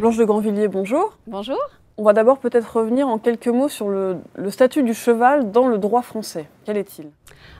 Blanche de Grandvilliers, bonjour. Bonjour. On va d'abord peut-être revenir en quelques mots sur le, statut du cheval dans le droit français. Quel est-il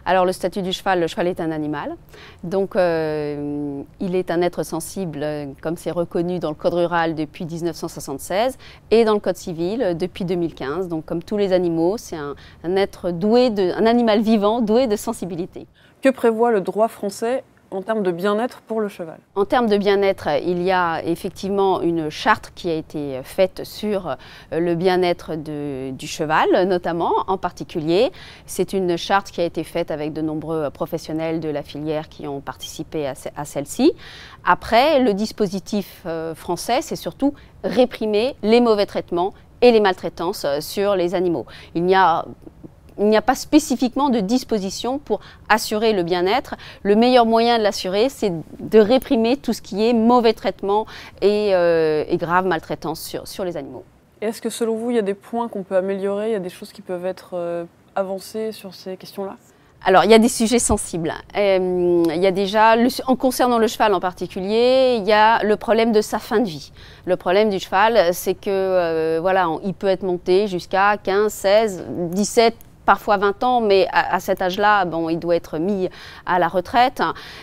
Alors le statut du cheval, le cheval est un animal, donc euh, il est un être sensible euh, comme c'est reconnu dans le Code rural depuis 1976 et dans le Code civil euh, depuis 2015. Donc comme tous les animaux, c'est un, un être doué, de, un animal vivant doué de sensibilité. Que prévoit le droit français en termes de bien-être pour le cheval En termes de bien-être, il y a effectivement une charte qui a été faite sur euh, le bien-être du cheval, notamment en particulier. C'est une charte qui a été faite avec de nombreux professionnels de la filière qui ont participé à, celle-ci. Après, le dispositif euh, français, c'est surtout réprimer les mauvais traitements et les maltraitances euh, sur les animaux. Il n'y a il n'y a pas spécifiquement de disposition pour assurer le bien-être. Le meilleur moyen de l'assurer, c'est de réprimer tout ce qui est mauvais traitement et, euh, grave maltraitance sur, les animaux. Est-ce que selon vous, il y a des points qu'on peut améliorer, il y a des choses qui peuvent être euh, avancées sur ces questions-là alors, il y a des sujets sensibles. il y a déjà, en concernant le cheval en particulier, il y a le problème de sa fin de vie. Le problème du cheval, c'est que, euh, voilà, il peut être monté jusqu'à 15, 16, 17, parfois 20 ans, mais à, cet âge-là, bon, il doit être mis à la retraite.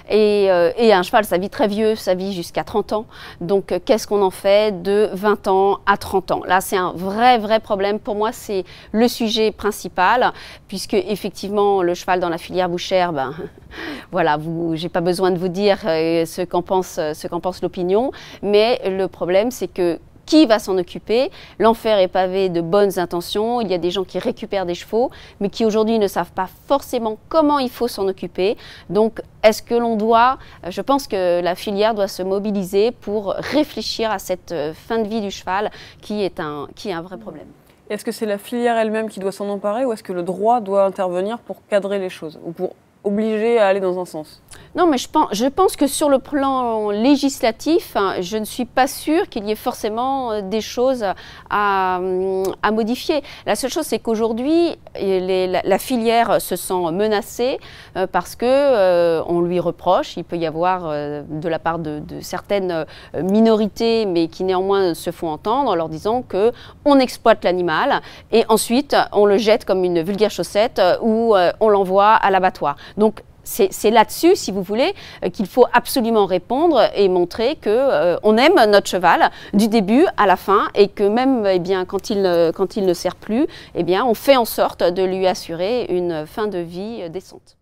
Et, euh, un cheval, ça vit très vieux, ça vit jusqu'à 30 ans. Donc, euh, qu'est-ce qu'on en fait de 20 ans à 30 ans Là, c'est un vrai, vrai problème. Pour moi, c'est le sujet principal, puisque effectivement, le cheval dans la filière bouchère, ben, voilà, j'ai pas besoin de vous dire euh, ce pense, ce qu'en pense l'opinion. Mais le problème, c'est que qui va s'en occuper L'enfer est pavé de bonnes intentions, il y a des gens qui récupèrent des chevaux, mais qui aujourd'hui ne savent pas forcément comment il faut s'en occuper. Donc, est-ce que l'on doit, euh, je pense que la filière doit se mobiliser pour réfléchir à cette euh, fin de vie du cheval qui est un, qui est un vrai problème. Est-ce que c'est la filière elle-même qui doit s'en emparer ou est-ce que le droit doit intervenir pour cadrer les choses ou pour obliger à aller dans un sens non, mais je pense, je pense que sur le plan législatif, hein, je ne suis pas sûre qu'il y ait forcément euh, des choses hum, à, modifier. La seule chose, c'est qu'aujourd'hui, euh, la, filière se sent menacée euh, parce qu'on lui reproche. Il peut y avoir de la part de, certaines minorités, mais qui néanmoins se font entendre, en leur disant que on exploite l'animal et ensuite on le jette comme une vulgaire chaussette ou on l'envoie à l'abattoir. Donc c'est là-dessus, si vous voulez, euh, qu'il faut absolument répondre et montrer que euh, on aime notre cheval du début à la fin et que même eh bien, quand, il ne, quand il ne sert plus, eh bien, on fait en sorte de lui assurer une fin de vie euh, décente.